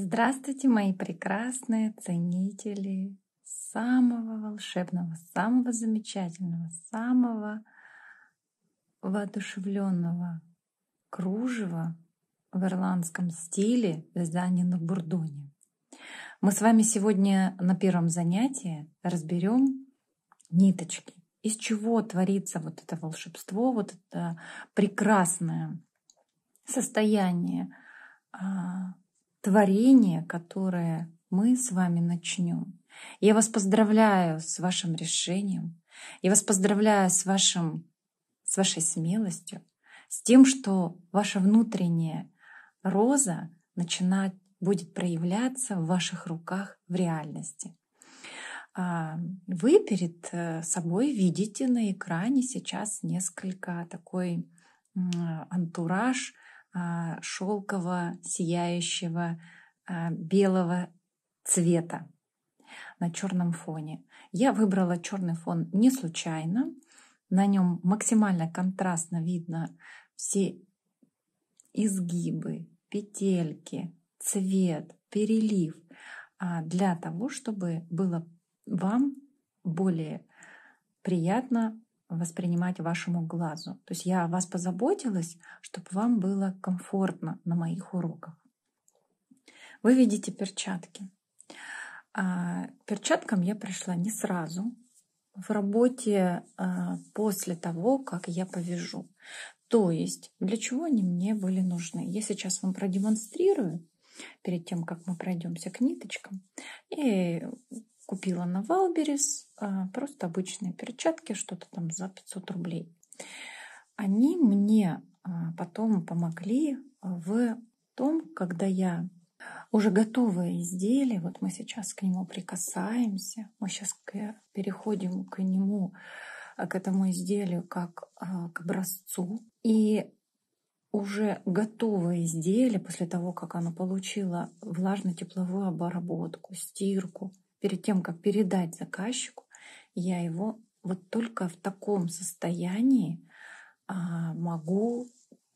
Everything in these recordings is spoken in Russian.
Здравствуйте, мои прекрасные ценители самого волшебного, самого замечательного, самого воодушевленного кружева в ирландском стиле вязания на бурдоне. Мы с вами сегодня на первом занятии разберем ниточки. Из чего творится вот это волшебство, вот это прекрасное состояние а, творение, которое мы с вами начнем. Я вас поздравляю с вашим решением. Я вас поздравляю с, вашим, с вашей смелостью, с тем, что ваша внутренняя роза начинает, будет проявляться в ваших руках в реальности. А, вы перед э, собой видите на экране сейчас несколько такой антураж а, шелкового, сияющего, а, белого цвета на черном фоне. Я выбрала черный фон не случайно. На нем максимально контрастно видно все изгибы, петельки, цвет, перелив а, для того, чтобы было вам более приятно воспринимать вашему глазу. То есть я о вас позаботилась, чтобы вам было комфортно на моих уроках. Вы видите перчатки. А, перчаткам я пришла не сразу. В работе а, после того, как я повяжу. То есть, для чего они мне были нужны? Я сейчас вам продемонстрирую перед тем, как мы пройдемся к ниточкам. И Купила на Валберес а, просто обычные перчатки, что-то там за 500 рублей. Они мне а, потом помогли в том, когда я уже готовое изделие, вот мы сейчас к нему прикасаемся, мы сейчас переходим к нему, а, к этому изделию как к образцу. И уже готовое изделие, после того, как оно получило влажно-тепловую обработку, стирку, перед тем, как передать заказчику, я его вот только в таком состоянии а, могу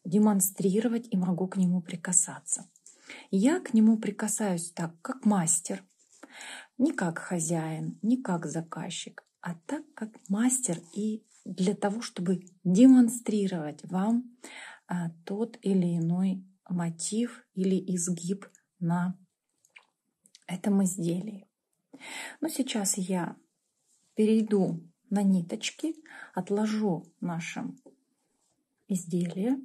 демонстрировать и могу к нему прикасаться. Я к нему прикасаюсь так, как мастер, не как хозяин, не как заказчик, а так, как мастер и для того, чтобы демонстрировать вам а, тот или иной мотив или изгиб на этом изделии. Но сейчас я перейду на ниточки, отложу нашим изделие,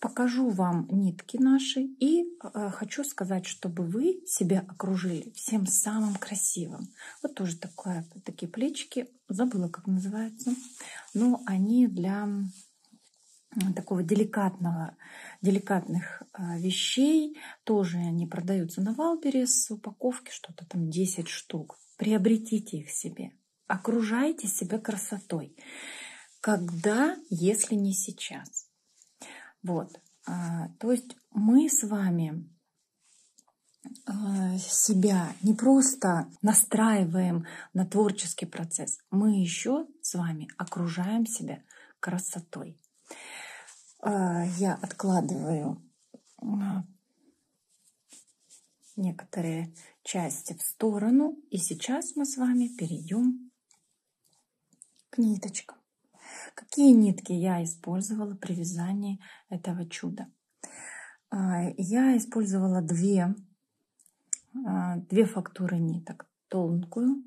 покажу вам нитки наши и э, хочу сказать, чтобы вы себя окружили всем самым красивым. Вот тоже такое, такие плечики, забыла, как называются, но они для такого деликатного, деликатных а, вещей. Тоже они продаются на Валберес, упаковки что-то там 10 штук. Приобретите их себе. Окружайте себя красотой. Когда, если не сейчас? Вот. А, то есть мы с вами а, себя не просто настраиваем на творческий процесс, мы еще с вами окружаем себя красотой. А, я откладываю а, некоторые части в сторону. И сейчас мы с вами перейдем к ниточкам. Какие нитки я использовала при вязании этого чуда? А, я использовала две, две фактуры ниток. Тонкую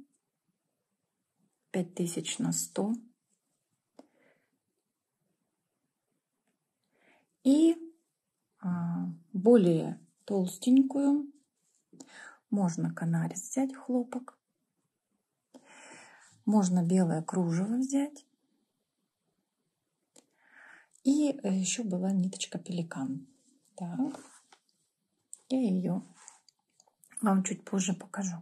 5000 на 100 более толстенькую. Можно канарец взять, хлопок. Можно белое кружево взять. И э, еще была ниточка пеликан. Так, я ее вам чуть позже покажу.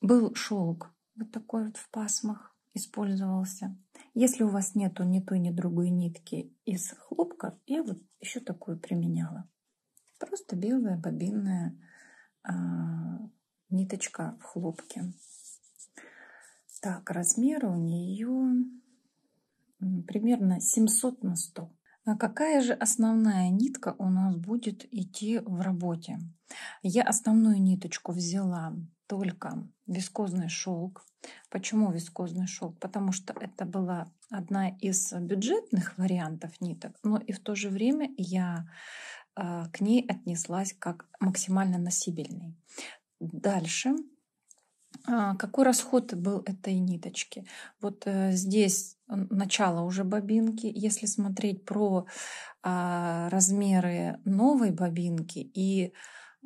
Был шелк вот такой вот в пасмах использовался. Если у вас нету ни той, ни другой нитки из хлопка, я вот еще такую применяла. Просто белая бобинная э, ниточка в хлопке. Так, размер у нее примерно 700 на 100. А какая же основная нитка у нас будет идти в работе? Я основную ниточку взяла только вискозный шелк. Почему вискозный шелк? Потому что это была одна из бюджетных вариантов ниток, но и в то же время я э, к ней отнеслась как максимально носибельной. Дальше а, какой расход был этой ниточки? Вот э, здесь начало уже бобинки. Если смотреть про а, размеры новой бобинки и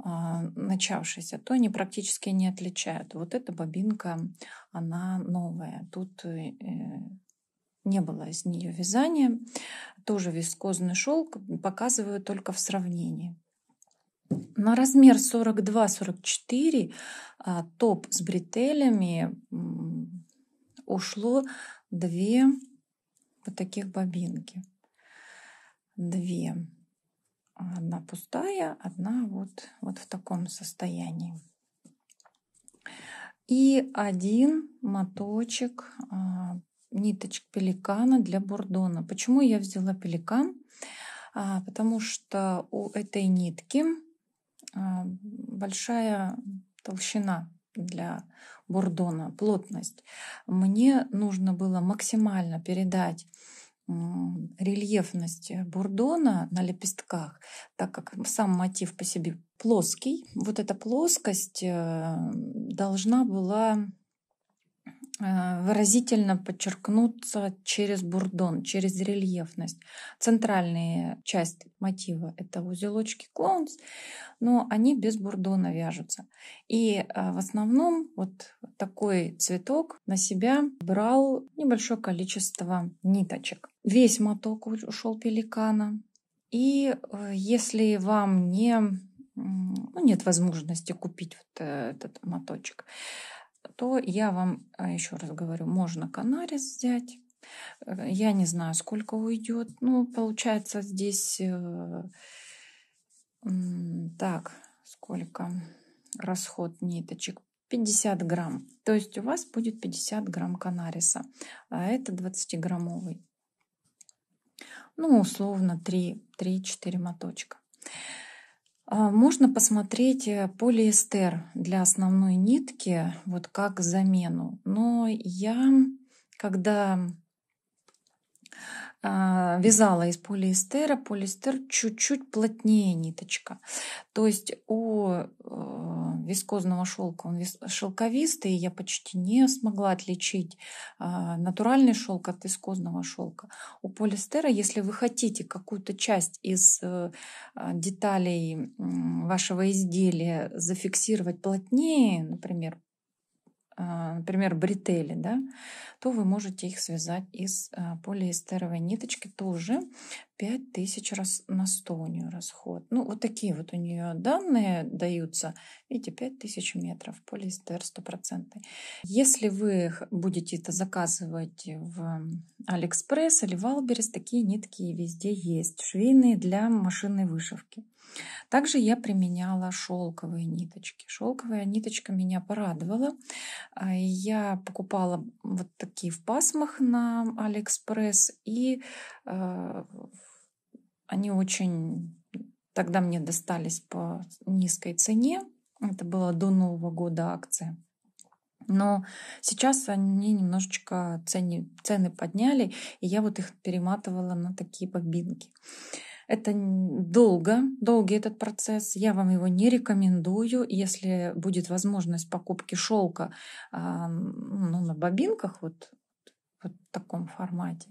а, начавшиеся, то они практически не отличают. Вот эта бобинка, она новая. Тут э, не было из нее вязания. Тоже вискозный шелк показываю только в сравнении. На размер 42-44 а, топ с бретелями ушло две вот таких бобинки. Две. Одна пустая, одна вот, вот в таком состоянии. И один моточек а, ниточек пеликана для бурдона. Почему я взяла пеликан? А, потому что у этой нитки а, большая толщина для бурдона, плотность. Мне нужно было максимально передать рельефность э, бурдона на лепестках, так как сам мотив по себе плоский, вот эта плоскость э, должна была Э, выразительно подчеркнуться через бурдон, через рельефность. Центральная часть мотива — это узелочки клоунс, но они без бурдона вяжутся. И э, в основном вот такой цветок на себя брал небольшое количество ниточек. Весь моток ушел пеликана. И э, если вам не ну, нет возможности купить вот этот моточек, то я вам а, еще раз говорю, можно канарис взять. Э, я не знаю, сколько уйдет. Ну, получается здесь э, так, сколько расход ниточек? 50 грамм. То есть у вас будет 50 грамм канариса. А это 20-граммовый. Ну, условно 3-4 моточка. А, можно посмотреть э, полиэстер для основной нитки, вот как замену. Но я, когда а, вязала из полиэстера. Полиэстер чуть-чуть плотнее ниточка. То есть у э, вискозного шелка он шелковистый, я почти не смогла отличить а, натуральный шелк от вискозного шелка. У полиэстера, если вы хотите какую-то часть из э, деталей вашего изделия зафиксировать плотнее, например, а, например, бретели, да, то вы можете их связать из а, полиэстеровой ниточки тоже 5 тысяч раз на 100 у нее расход. Ну, вот такие вот у нее данные даются. Видите, 5 тысяч метров, полиэстер 100%. Если вы будете это заказывать в Алиэкспресс или Валберес, такие нитки везде есть. Швейные для машинной вышивки. Также я применяла шелковые ниточки. Шелковая ниточка меня порадовала. А, я покупала вот такие в пасмах на Алиэкспресс и а, в они очень тогда мне достались по низкой цене. Это было до Нового года акция. Но сейчас они немножечко цены, цены подняли, и я вот их перематывала на такие бобинки. Это долго, долгий этот процесс. Я вам его не рекомендую. Если будет возможность покупки шелка а, ну, на бобинках, вот, вот в таком формате,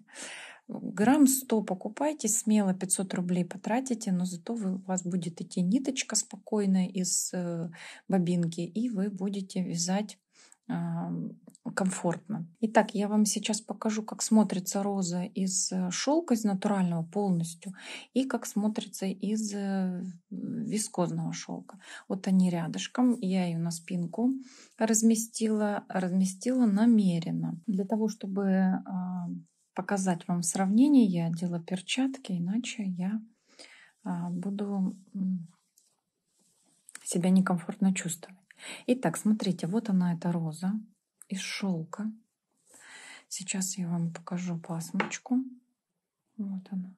Грамм 100 покупайте смело, 500 рублей потратите, но зато вы, у вас будет идти ниточка спокойная из э, бобинки, и вы будете вязать а, комфортно. Итак, я вам сейчас покажу, как смотрится роза из э, шелка, из натурального полностью, и как смотрится из э, вискозного шелка. Вот они рядышком, я ее на спинку разместила, разместила намеренно, для того, чтобы а, показать вам сравнение. Я одела перчатки, иначе я а, буду себя некомфортно чувствовать. Итак, смотрите, вот она эта роза из шелка. Сейчас я вам покажу пасмочку. Вот она.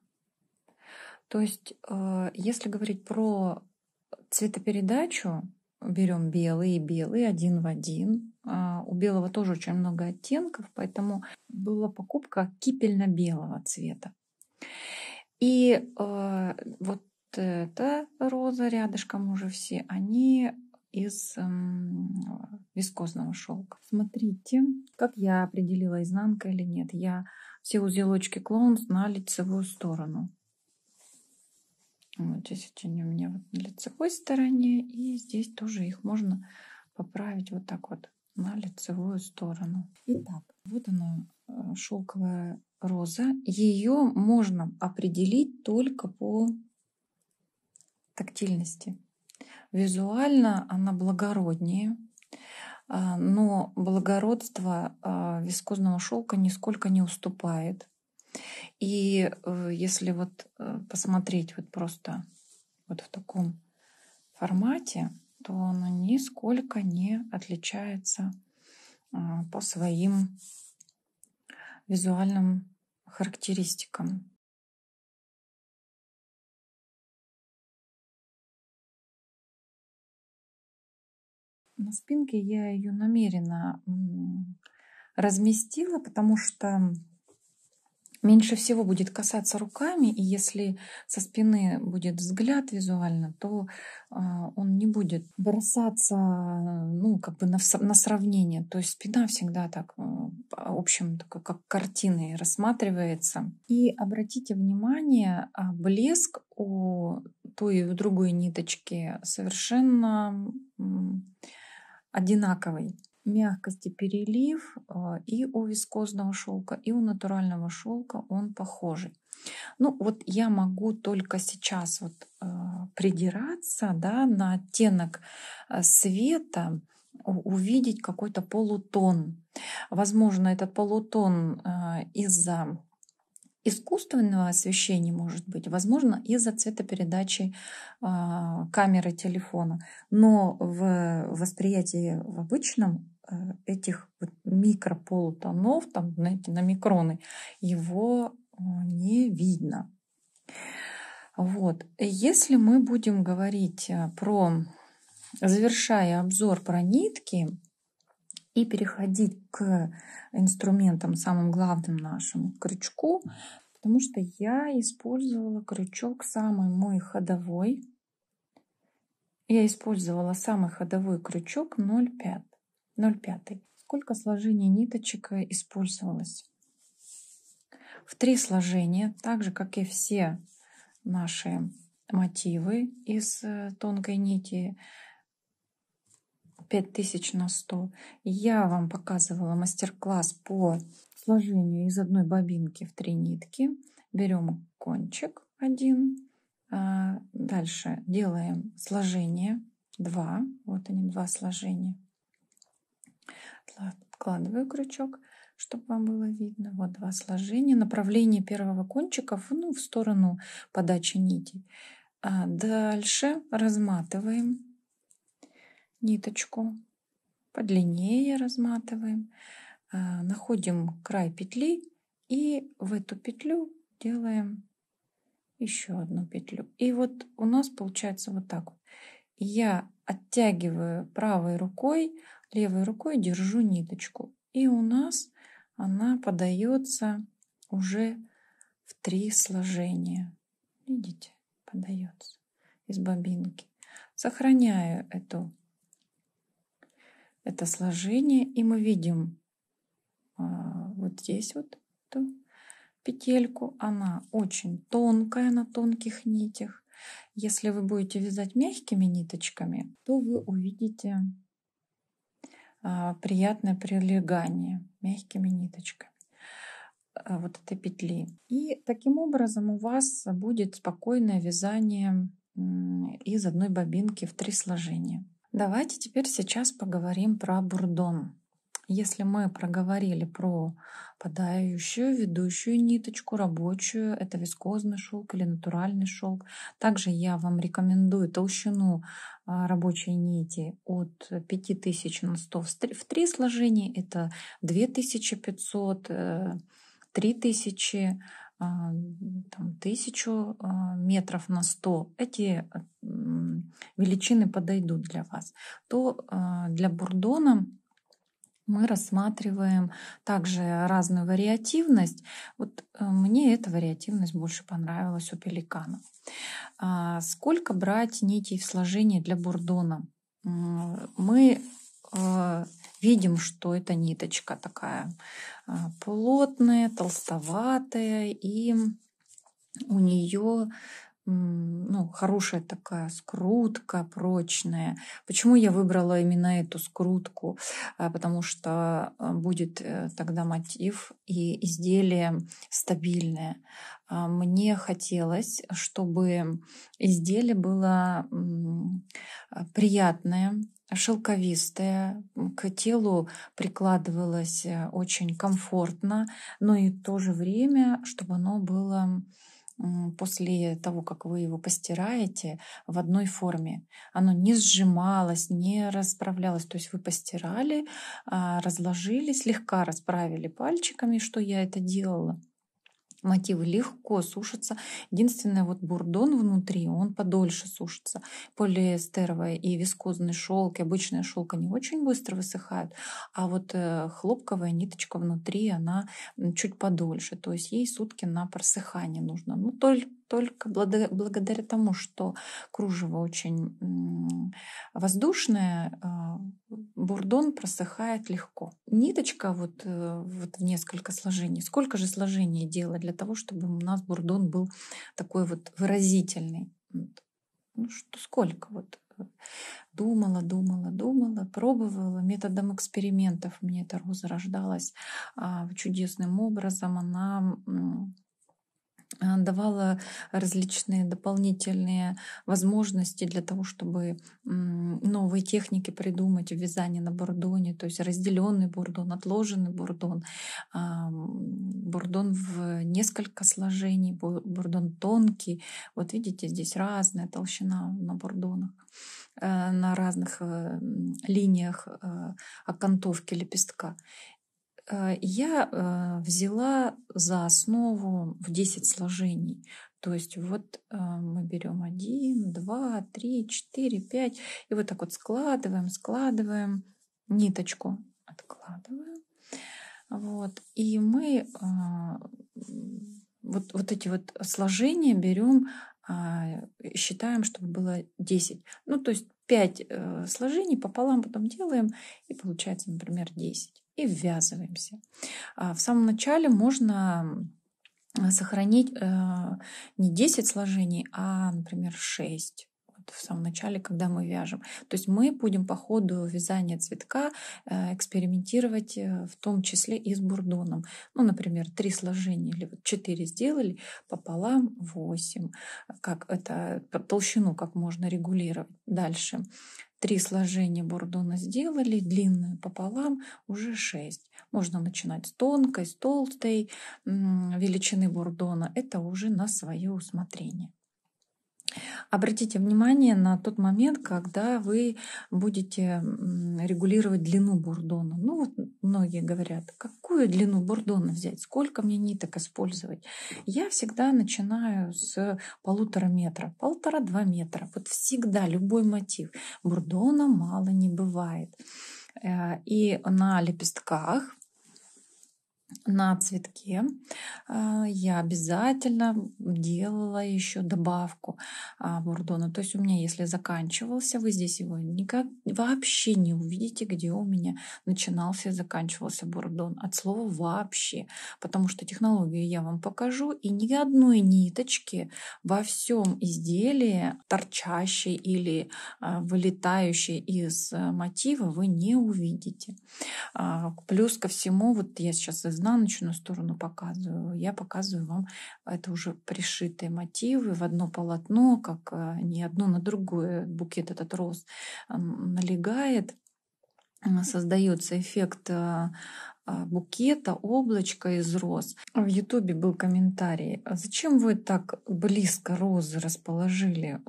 То есть, э, если говорить про цветопередачу, берем белый и белый один в один. А, у белого тоже очень много оттенков, поэтому была покупка кипельно-белого цвета. И э, вот эта роза рядышком уже все, они из э, вискозного шелка. Смотрите, как я определила изнанка или нет. Я все узелочки клоун на лицевую сторону. Ну, вот здесь очень у меня вот на лицевой стороне. И здесь тоже их можно поправить вот так вот на лицевую сторону. Итак, вот она э, шелковая роза. Ее можно определить только по тактильности. Визуально она благороднее, э, но благородство э, вискозного шелка нисколько не уступает и э, если вот э, посмотреть вот просто вот в таком формате, то оно нисколько не отличается а, по своим визуальным характеристикам. На спинке я ее намеренно разместила, потому что меньше всего будет касаться руками, и если со спины будет взгляд визуально, то а, он не будет бросаться ну, как бы на, на сравнение. То есть спина всегда так, э, в общем, такой, как картины рассматривается. И обратите внимание, а, блеск у той и у другой ниточки совершенно одинаковый мягкости перелив а, и у вискозного шелка, и у натурального шелка он похожий. Ну вот я могу только сейчас вот а, придираться да, на оттенок а, света, увидеть какой-то полутон. Возможно, этот полутон из-за искусственного освещения, может быть, возможно, из-за цветопередачи э, камеры телефона. Но в восприятии в обычном э, этих вот микрополутонов, там, знаете, на микроны, его э, не видно. Вот. Если мы будем говорить э, про, завершая обзор про нитки, и переходить к инструментам, самым главным нашему, крючку, потому что я использовала крючок самый мой ходовой. Я использовала самый ходовой крючок 0,5. 0,5. Сколько сложений ниточек использовалось? В три сложения, так же, как и все наши мотивы из э, тонкой нити, 5000 на 100. Я вам показывала мастер-класс по сложению из одной бобинки в три нитки. Берем кончик один, а, дальше делаем сложение 2, вот они два сложения. Откладываю крючок, чтобы вам было видно. Вот два сложения. Направление первого кончика ну, в сторону подачи нитей. А дальше разматываем ниточку, подлиннее разматываем, э, находим край петли и в эту петлю делаем еще одну петлю. И вот у нас получается вот так Я оттягиваю правой рукой, левой рукой держу ниточку. И у нас она подается уже в три сложения. Видите, подается из бобинки. Сохраняю эту это сложение, и мы видим а, вот здесь вот эту петельку. Она очень тонкая на тонких нитях. Если вы будете вязать мягкими ниточками, то вы увидите а, приятное прилегание мягкими ниточками а, вот этой петли. И таким образом у вас будет спокойное вязание из одной бобинки в три сложения. Давайте теперь сейчас поговорим про бурдон. Если мы проговорили про подающую, ведущую ниточку, рабочую, это вискозный шелк или натуральный шелк. Также я вам рекомендую толщину а, рабочей нити от 5000 на 100 в три сложения. Это 2500, 3000 а, ну, там, тысячу а, метров на 100, эти величины подойдут для вас, то а, для бурдона мы рассматриваем также разную вариативность. Вот э, мне эта вариативность больше понравилась у пеликана. Сколько брать нитей в сложении для бурдона? Мы э, видим, что эта ниточка такая а, плотная, толстоватая, и у нее ну, хорошая такая скрутка, прочная. Почему я выбрала именно эту скрутку? А, потому что а, будет э, тогда мотив и изделие стабильное. Мне хотелось, чтобы изделие было приятное, шелковистая, к телу прикладывалась э, очень комфортно, но и в то же время, чтобы оно было после того, как вы его постираете, в одной форме. Оно не сжималось, не расправлялось. То есть вы постирали, а, разложили, слегка расправили пальчиками, что я это делала. Мотивы легко сушатся. Единственное, вот бурдон внутри, он подольше сушится. Полиэстеровая и вискозный шелк, и обычная шелка не очень быстро высыхают, а вот э, хлопковая ниточка внутри, она чуть подольше. То есть ей сутки на просыхание нужно. Ну, только только благодаря тому, что кружево очень воздушное, а, бурдон просыхает легко. Ниточка вот, э, вот в несколько сложений. Сколько же сложений делать для того, чтобы у нас бурдон был такой вот выразительный? Ну, что, сколько вот э, думала, думала, думала, пробовала методом экспериментов. Мне эта роза рождалась а, чудесным образом. Она Э, давала различные дополнительные возможности для того, чтобы новые техники придумать, в вязании на бурдоне, то есть разделенный бурдон, отложенный бурдон, а, бурдон в несколько сложений, бурдон тонкий. Вот видите, здесь разная толщина на бурдонах э, на разных э, линиях окантовки лепестка. Э, я э, взяла за основу в 10 сложений. То есть вот э, мы берем 1, 2, 3, 4, 5. И вот так вот складываем, складываем ниточку. Откладываем. Вот. И мы вот, вот эти вот сложения берем, а, считаем, чтобы было 10. Ну, то есть 5 э, сложений пополам потом делаем, и получается, например, 10. И ввязываемся. А, в самом начале можно сохранить э, не 10 сложений, а, например, 6 в самом начале, когда мы вяжем. То есть мы будем по ходу вязания цветка э, экспериментировать э, в том числе и с бурдоном. Ну, например, три сложения или вот четыре сделали, пополам восемь, Как это, толщину как можно регулировать. Дальше три сложения бурдона сделали, длинные пополам, уже шесть. Можно начинать с тонкой, с толстой величины бурдона. Это уже на свое усмотрение. Обратите внимание на тот момент, когда вы будете регулировать длину бурдона. Ну вот многие говорят, какую длину бурдона взять, сколько мне ниток использовать. Я всегда начинаю с полутора метра, полтора-два метра. Вот всегда любой мотив. Бурдона мало не бывает. Э, и на лепестках на цветке а, я обязательно делала еще добавку а, бурдона. То есть у меня, если заканчивался, вы здесь его никак, вообще не увидите, где у меня начинался и заканчивался бурдон. От слова «вообще», потому что технологию я вам покажу, и ни одной ниточки во всем изделии, торчащей или а, вылетающей из э, мотива, вы не увидите. Плюс ко всему, вот я сейчас из изнаночную сторону показываю, я показываю вам а, это уже пришитые мотивы в одно полотно, как а, не одно на другое букет этот роз налегает, создается эффект а, букета, облачка из роз. В Ютубе был комментарий, зачем вы так близко розы расположили?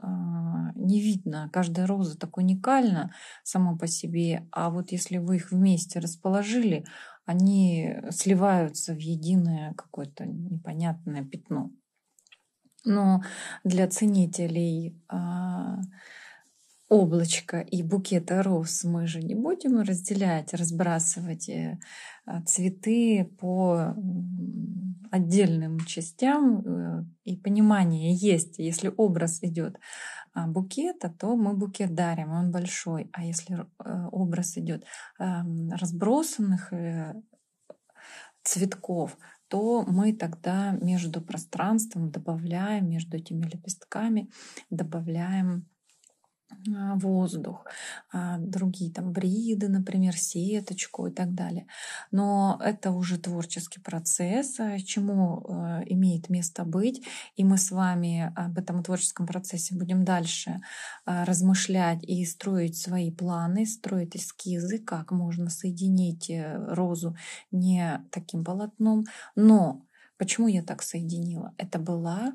Не видно, каждая роза так уникальна сама по себе, а вот если вы их вместе расположили, они сливаются в единое какое-то непонятное пятно. Но для ценителей а, облачко и букета роз мы же не будем разделять, разбрасывать э, цветы по отдельным частям, э, и понимание есть. Если образ идет а, букета, то мы букет дарим, он большой. А если э, образ идет эм, разбросанных э, цветков, то мы тогда между пространством добавляем, между этими лепестками добавляем а, воздух, а, другие там бриды, например, сеточку и так далее. Но это уже творческий процесс, а, чему э, имеет место быть, и мы с вами об этом творческом процессе будем дальше размышлять и строить свои планы, строить эскизы, как можно соединить э, розу не таким полотном. Но почему я так соединила? Это была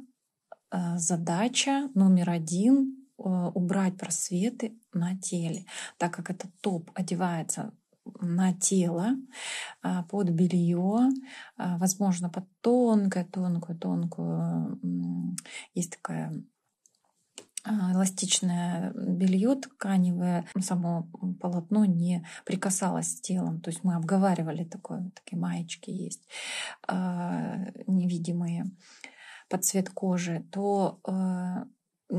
задача номер один Э, убрать просветы на теле, так как этот топ одевается на тело, а, под белье, а, возможно, под тонкое, тонкую, тонкую. Есть такая а, эластичное белье тканевое, само полотно не прикасалось с телом. То есть мы обговаривали такое, такие маечки есть невидимые под цвет кожи, то э,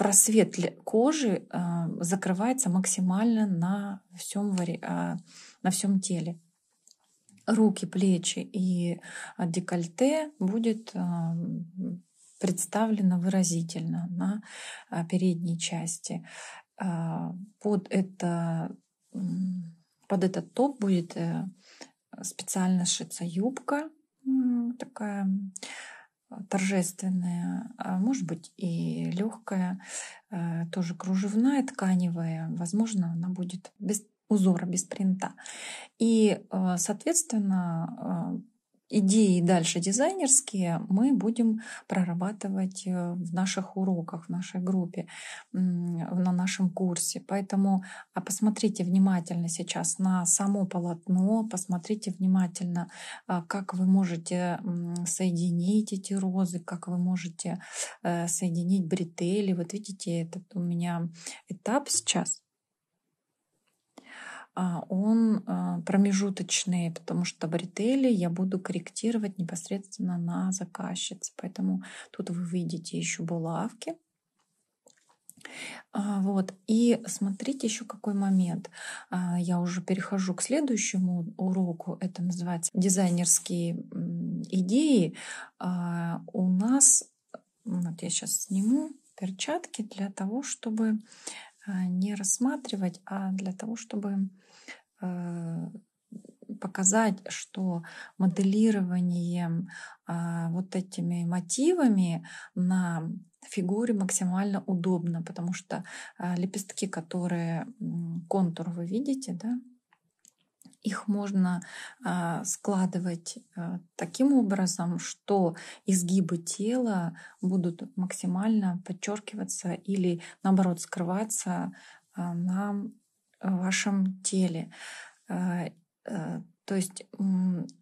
просвет кожи э, закрывается максимально на всем, а, на всем теле. Руки, плечи и а, декольте будет э, представлено выразительно на а, передней части. Под, это, под этот топ будет э, специально шиться юбка такая торжественная, а может быть и легкая, э, тоже кружевная, тканевая. Возможно, она будет без узора, без принта. И, э, соответственно, э, идеи дальше дизайнерские мы будем прорабатывать э, в наших уроках, в нашей группе, на нашем курсе. Поэтому а посмотрите внимательно сейчас на само полотно, посмотрите внимательно, а, как вы можете соединить эти розы, как вы можете э, соединить бретели. Вот видите, этот у меня этап сейчас а, он а, промежуточный, потому что в ритейле я буду корректировать непосредственно на заказчице. Поэтому тут вы видите еще булавки. А, вот. И смотрите еще какой момент. Я уже перехожу к следующему уроку. Это называется дизайнерские идеи. У нас, вот я сейчас сниму перчатки для того, чтобы не рассматривать, а для того, чтобы Э, показать, что моделированием а, вот этими мотивами на фигуре максимально удобно, потому что а, лепестки, которые контур вы видите, да, их можно а, складывать э, таким образом, что изгибы тела будут максимально подчеркиваться или наоборот скрываться на в вашем теле. Э, э, то есть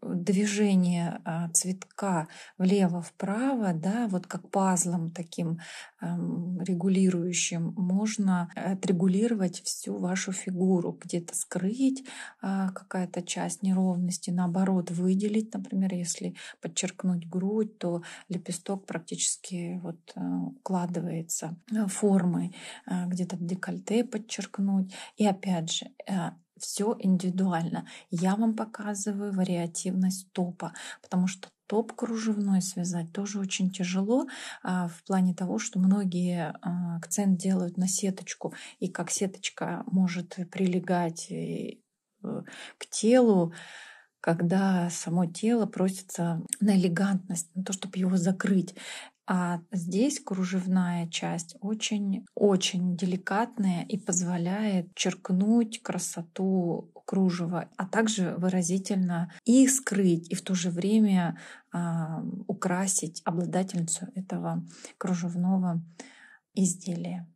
движение а, цветка влево-вправо, да, вот как пазлом таким регулирующим, можно отрегулировать всю вашу фигуру, где-то скрыть а, какая-то часть неровности, наоборот выделить, например, если подчеркнуть грудь, то лепесток практически вот а, укладывается э, формой, где-то декольте подчеркнуть. И опять же, э, все индивидуально. Я вам показываю вариативность топа, потому что топ кружевной связать тоже очень тяжело а, в плане того, что многие а, акцент делают на сеточку, и как сеточка может прилегать э, к телу, когда само тело просится на элегантность, на то, чтобы его закрыть. А здесь кружевная часть очень-очень деликатная и позволяет черкнуть красоту кружева, а также выразительно и скрыть, и в то же время э, украсить обладательницу этого кружевного изделия.